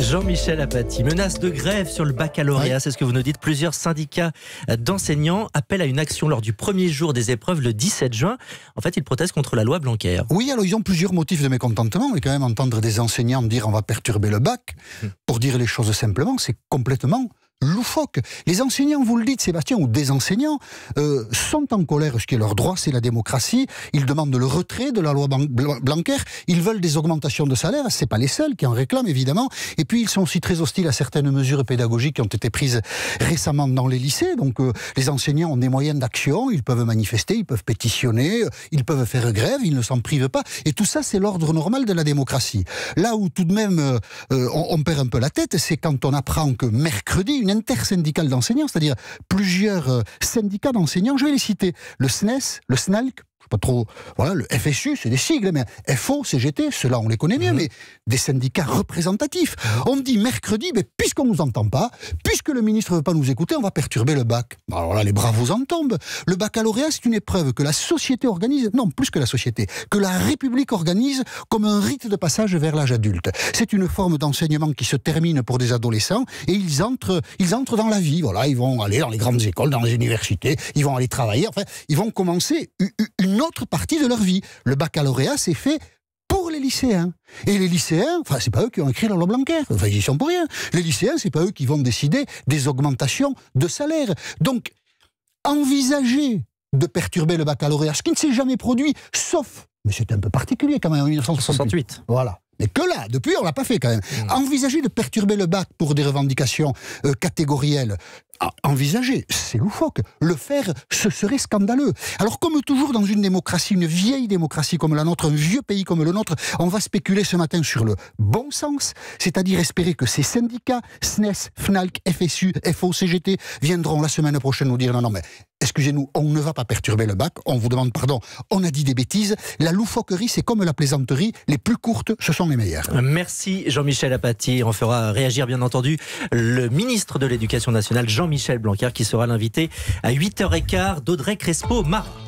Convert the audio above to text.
Jean-Michel Apathy, menace de grève sur le baccalauréat, c'est ce que vous nous dites. Plusieurs syndicats d'enseignants appellent à une action lors du premier jour des épreuves le 17 juin. En fait, ils protestent contre la loi Blanquer. Oui, alors ils ont plusieurs motifs de mécontentement, mais quand même entendre des enseignants dire on va perturber le bac, hmm. pour dire les choses simplement, c'est complètement loufoque. Les enseignants, vous le dites, Sébastien, ou des enseignants, euh, sont en colère, ce qui est leur droit, c'est la démocratie. Ils demandent le retrait de la loi Blanquer. Ils veulent des augmentations de salaire. C'est pas les seuls qui en réclament, évidemment. Et puis, ils sont aussi très hostiles à certaines mesures pédagogiques qui ont été prises récemment dans les lycées. Donc, euh, les enseignants ont des moyens d'action. Ils peuvent manifester, ils peuvent pétitionner, euh, ils peuvent faire grève, ils ne s'en privent pas. Et tout ça, c'est l'ordre normal de la démocratie. Là où tout de même, euh, on perd un peu la tête, c'est quand on apprend que mercredi, une intersyndicale d'enseignants, c'est-à-dire plusieurs euh, syndicats d'enseignants. Je vais les citer le SNES, e le SNALC, trop. Voilà, le FSU, c'est des sigles, mais FO, CGT, ceux-là, on les connaît mieux, mhm. mais des syndicats représentatifs. On dit mercredi, mais puisqu'on ne nous entend pas, puisque le ministre ne veut pas nous écouter, on va perturber le bac. Alors là, les bras vous en tombent. Le baccalauréat, c'est une épreuve que la société organise, non, plus que la société, que la République organise comme un rite de passage vers l'âge adulte. C'est une forme d'enseignement qui se termine pour des adolescents et ils entrent, ils entrent dans la vie. Voilà, ils vont aller dans les grandes écoles, dans les universités, ils vont aller travailler. Enfin, ils vont commencer une autre partie de leur vie. Le baccalauréat s'est fait pour les lycéens. Et les lycéens, enfin, c'est pas eux qui ont écrit la loi Blanquer. Enfin, ils y sont pour rien. Les lycéens, c'est pas eux qui vont décider des augmentations de salaire. Donc, envisager de perturber le baccalauréat, ce qui ne s'est jamais produit, sauf, mais c'est un peu particulier quand même, en 1968. Voilà. Mais que là, depuis, on l'a pas fait quand même. Hmm. Envisager de perturber le bac pour des revendications euh, catégorielles, ah, envisager, c'est loufoque. Le faire, ce serait scandaleux. Alors comme toujours dans une démocratie, une vieille démocratie comme la nôtre, un vieux pays comme le nôtre, on va spéculer ce matin sur le bon sens, c'est-à-dire espérer que ces syndicats, SNES, FNALC, FSU, CGT, viendront la semaine prochaine nous dire non, non, mais excusez-nous, on ne va pas perturber le bac, on vous demande pardon, on a dit des bêtises. La loufoquerie, c'est comme la plaisanterie, les plus courtes, ce sont les meilleures. Merci Jean-Michel Apathy. On fera réagir, bien entendu, le ministre de l'Éducation nationale, Jean-Michel Blanquer, qui sera l'invité à 8h15 d'Audrey Crespo, Marc.